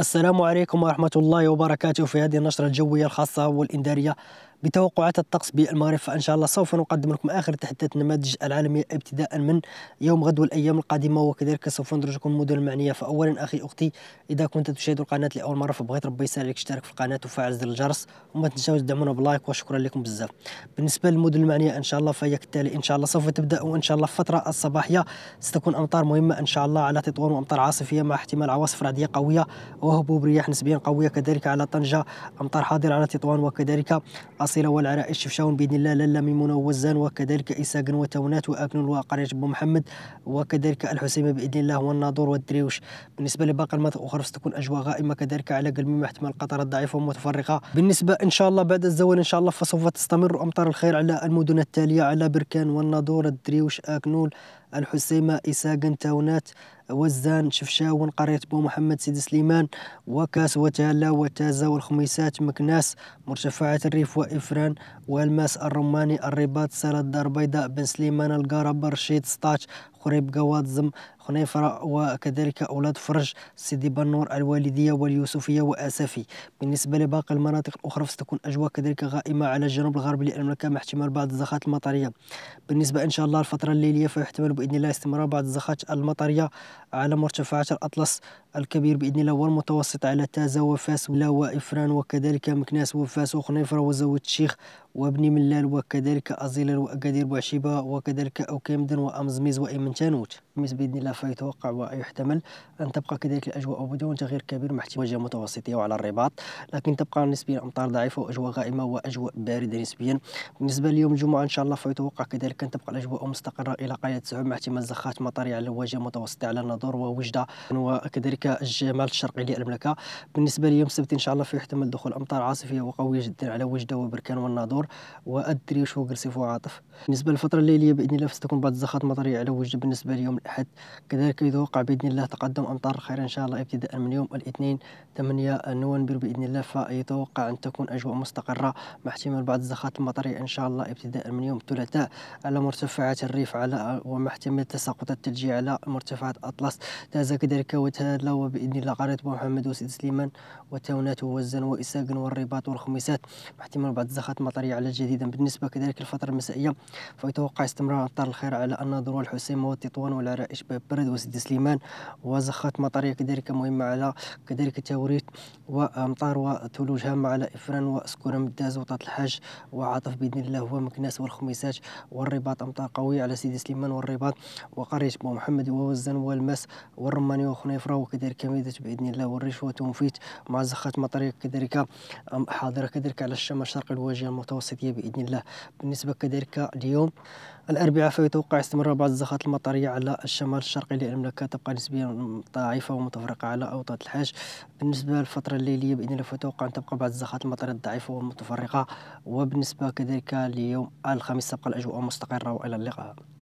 السلام عليكم ورحمة الله وبركاته في هذه النشرة الجوية الخاصة والإنذارية بتوقعات الطقس بالمغرب فإن شاء الله سوف نقدم لكم آخر تحديات النماذج العالمية ابتداء من يوم غد والأيام القادمة وكذلك سوف ندرج لكم المدن المعنية فأولا أخي أختي إذا كنت تشاهد القناة لأول مرة فبغيت ربي يسهل عليك اشترك في القناة وفعل زر الجرس وما تنساوش تدعمونا بلايك وشكرا لكم بزاف بالنسبة للمدن المعنية إن شاء الله فهي كالتالي إن شاء الله سوف تبدأ وإن شاء الله الفترة الصباحية ستكون أمطار مهمة إن شاء الله على تطوان وأمطار عاصفية مع احتمال عواصف رعدية قوية وهبوب رياح نسبيا قوية كذلك على طنجة أمطار حاضرة على تطوان وكذلك أصيلة والعرائش شفشاون بإذن الله للا ميمونة وزان وكذلك إساقن وتونات وأكنون وقرية بو محمد وكذلك الحسيمة بإذن الله والناظور والدريوش بالنسبة لباقي المناطق الاخرى ستكون أجواء غائمة كذلك على قلميمة احتمال قطر ضعيفة ومتفرقة بالنسبة إن شاء الله بعد الزوال إن شاء الله فسوف تستمر أمطار الخير على المدن التالية على بركان والناظور الدريوش أكنول الحسيمة إساقن تونات وزان شفشاون قرية بو محمد سيدي سليمان وكاس وتالا وتازا والخميسات مكناس مرتفعة الريف وإفران والماس الرماني الرباط سالة الدار البيضاء بن سليمان القارة برشيد سطاش خريب قواتزم خنيفرة وكذلك أولاد فرج سيدي بنور الوالدية واليوسفية وأسفي بالنسبة لباقي المناطق الأخرى فستكون أجواء كذلك غائمة على الجنوب الغربي للمملكة مع احتمال بعض الزخات المطرية بالنسبة إن شاء الله الفترة الليلية فيحتمل بإذن الله استمرار بعض الزخات المطرية على مرتفعات الأطلس الكبير بإذن الله والمتوسط على تازة وفاس ولا وإفران وكذلك مكناس وفاس وخنيفرة وزاوية الشيخ وابني ملال وكذلك أزيلر وأكادير وعشيبة وكذلك اوكيمدن وأمزميز وايمنتانوت مس بإذن الله فيتوقع ويحتمل أن تبقى كذلك الأجواء بدون تغيير كبير مع وجهة متوسطية وعلى الرباط لكن تبقى نسبيا أمطار ضعيفة وأجواء غائمة وأجواء باردة نسبيا بالنسبة ليوم الجمعة إن شاء الله فيتوقع كذلك أن تبقى الأجواء مستقرة إلى قليلة سحب مع احتمال زخات مطرية على الواجهه المتوسطه على النظور ووجدة وكذلك الشمال الشرقي للمملكة بالنسبة ليوم السبت إن شاء الله فيحتمل دخول أمطار عاصفية وقوية جدا على وجدة وبركان والناظور الامور وادري شو قرصيف وعاطف بالنسبه للفتره الليليه باذن الله ستكون بعض الزخات المطريه على وجه بالنسبه ليوم الاحد كذلك يتوقع باذن الله تقدم امطار خير ان شاء الله ابتداء من يوم الاثنين 8 نوفمبر باذن الله فيتوقع ان تكون اجواء مستقره مع احتمال بعض الزخات المطريه ان شاء الله ابتداء من يوم الثلاثاء على مرتفعات الريف على ومع احتمال تساقط الثلج على مرتفعات اطلس تازا كذلك وتهلا وباذن الله قريه محمد وسيد سليمان وتونات ووزن واساق والرباط والخميسات مع احتمال بعض الزخات المطريه على جديدا بالنسبة كذلك الفترة المسائية فيتوقع استمرار أمطار الخير على الناظور والحسيم وتطوان والعرائش باب برد وسيدي سليمان وزخات مطرية كذلك مهمة على كذلك التوريت وأمطار وثلوج هامة على إفران وأسكورة مداز وطات الحاج وعاطف بإذن الله ومكناس والخميسات والرباط أمطار قوية على سيدي سليمان والرباط وقرية بو محمد ووزن والمس والرماني وخنيفرة وكذلك كميدة بإذن الله والريش وتنفيت مع زخات مطرية كذلك حاضرة كذلك على الشمال الشرقي الواجهة المتوسطة المتوسطية بإذن الله بالنسبة كذلك اليوم الأربعاء فيتوقع استمرار بعض الزخات المطرية على الشمال الشرقي للمملكة تبقى نسبيا ضعيفة ومتفرقة على أوطان الحاج بالنسبة للفترة الليلية بإذن الله فيتوقع أن تبقى بعض الزخات المطرية الضعيفة والمتفرقة وبالنسبة كذلك ليوم الخميس تبقى الأجواء مستقرة وإلى اللقاء